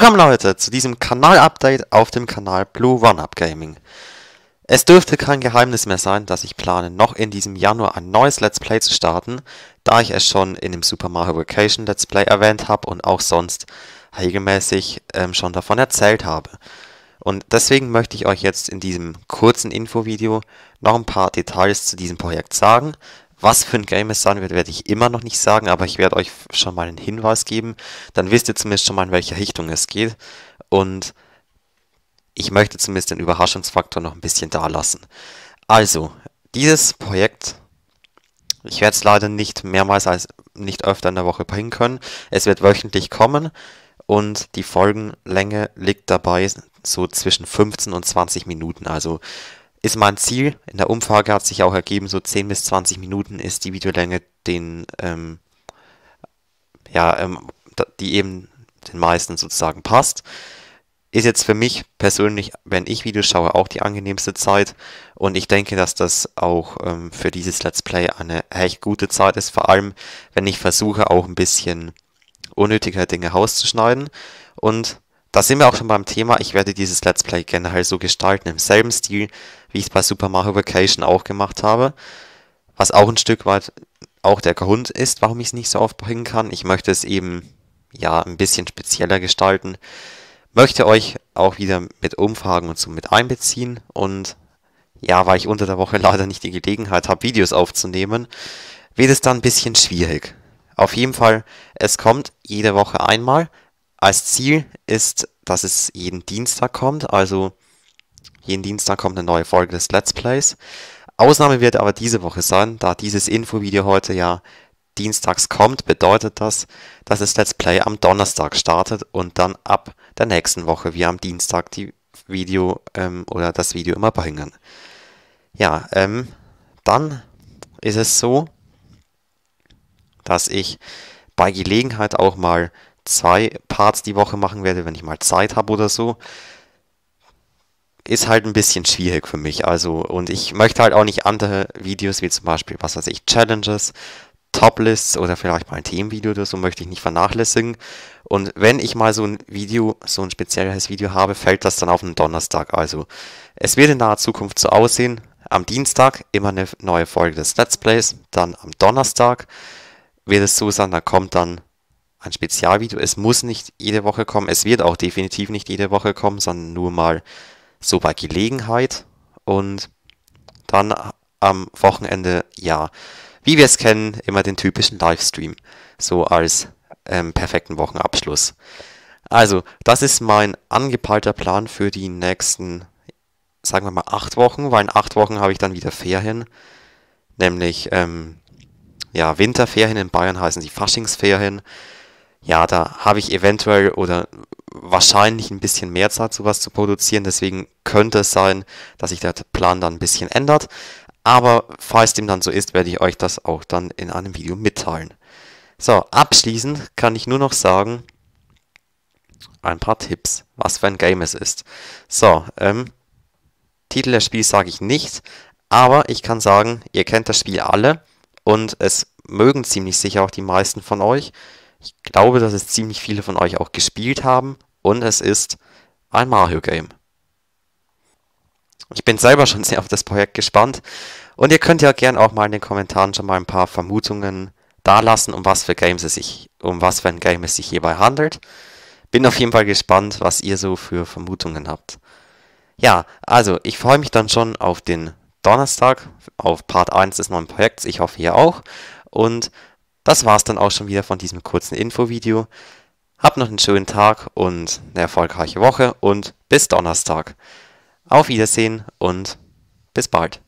Willkommen Leute zu diesem Kanal-Update auf dem Kanal Blue Run-Up Gaming. Es dürfte kein Geheimnis mehr sein, dass ich plane, noch in diesem Januar ein neues Let's Play zu starten, da ich es schon in dem Super Mario Vacation Let's Play erwähnt habe und auch sonst regelmäßig ähm, schon davon erzählt habe. Und deswegen möchte ich euch jetzt in diesem kurzen Infovideo noch ein paar Details zu diesem Projekt sagen, was für ein Game es sein wird, werde ich immer noch nicht sagen, aber ich werde euch schon mal einen Hinweis geben. Dann wisst ihr zumindest schon mal, in welche Richtung es geht. Und ich möchte zumindest den Überraschungsfaktor noch ein bisschen da lassen. Also, dieses Projekt, ich werde es leider nicht mehrmals als nicht öfter in der Woche bringen können. Es wird wöchentlich kommen und die Folgenlänge liegt dabei so zwischen 15 und 20 Minuten. Also ist mein Ziel. In der Umfrage hat sich auch ergeben, so 10 bis 20 Minuten ist die Videolänge, den, ähm, ja, ähm, die eben den meisten sozusagen passt. Ist jetzt für mich persönlich, wenn ich Videos schaue, auch die angenehmste Zeit. Und ich denke, dass das auch ähm, für dieses Let's Play eine echt gute Zeit ist. Vor allem, wenn ich versuche, auch ein bisschen unnötiger Dinge rauszuschneiden. Und da sind wir auch schon beim Thema, ich werde dieses Let's Play generell so gestalten, im selben Stil, wie ich es bei Super Mario Vacation auch gemacht habe. Was auch ein Stück weit auch der Grund ist, warum ich es nicht so oft bringen kann. Ich möchte es eben, ja, ein bisschen spezieller gestalten. Möchte euch auch wieder mit Umfragen und so mit einbeziehen und ja, weil ich unter der Woche leider nicht die Gelegenheit habe, Videos aufzunehmen, wird es dann ein bisschen schwierig. Auf jeden Fall, es kommt jede Woche einmal, als Ziel ist, dass es jeden Dienstag kommt, also jeden Dienstag kommt eine neue Folge des Let's Plays. Ausnahme wird aber diese Woche sein, da dieses Infovideo heute ja dienstags kommt, bedeutet das, dass das Let's Play am Donnerstag startet und dann ab der nächsten Woche wir am Dienstag die Video ähm, oder das Video immer bringen. Ja, ähm, dann ist es so, dass ich bei Gelegenheit auch mal zwei Parts die Woche machen werde, wenn ich mal Zeit habe oder so, ist halt ein bisschen schwierig für mich. Also, und ich möchte halt auch nicht andere Videos wie zum Beispiel, was weiß ich, Challenges, Toplists oder vielleicht mal ein Themenvideo oder so möchte ich nicht vernachlässigen. Und wenn ich mal so ein Video, so ein spezielles Video habe, fällt das dann auf einen Donnerstag. Also es wird in naher Zukunft so aussehen. Am Dienstag immer eine neue Folge des Let's Plays. Dann am Donnerstag wird es so sein, da kommt dann ein Spezialvideo. Es muss nicht jede Woche kommen. Es wird auch definitiv nicht jede Woche kommen, sondern nur mal so bei Gelegenheit. Und dann am Wochenende, ja, wie wir es kennen, immer den typischen Livestream. So als ähm, perfekten Wochenabschluss. Also, das ist mein angepeilter Plan für die nächsten, sagen wir mal, acht Wochen, weil in acht Wochen habe ich dann wieder Ferien. Nämlich, ähm, ja, Winterferien in Bayern heißen sie Faschingsferien ja, da habe ich eventuell oder wahrscheinlich ein bisschen mehr Zeit, sowas zu produzieren. Deswegen könnte es sein, dass sich der Plan dann ein bisschen ändert. Aber falls dem dann so ist, werde ich euch das auch dann in einem Video mitteilen. So, abschließend kann ich nur noch sagen, ein paar Tipps, was für ein Game es ist. So, ähm, Titel des Spiels sage ich nicht, aber ich kann sagen, ihr kennt das Spiel alle und es mögen ziemlich sicher auch die meisten von euch. Ich glaube, dass es ziemlich viele von euch auch gespielt haben und es ist ein Mario-Game. Ich bin selber schon sehr auf das Projekt gespannt und ihr könnt ja gerne auch mal in den Kommentaren schon mal ein paar Vermutungen dalassen, um was für Games es sich, um was für ein Game es sich hierbei handelt. Bin auf jeden Fall gespannt, was ihr so für Vermutungen habt. Ja, also ich freue mich dann schon auf den Donnerstag, auf Part 1 des neuen Projekts. Ich hoffe ihr auch. Und das war's dann auch schon wieder von diesem kurzen Infovideo. Habt noch einen schönen Tag und eine erfolgreiche Woche und bis Donnerstag. Auf Wiedersehen und bis bald.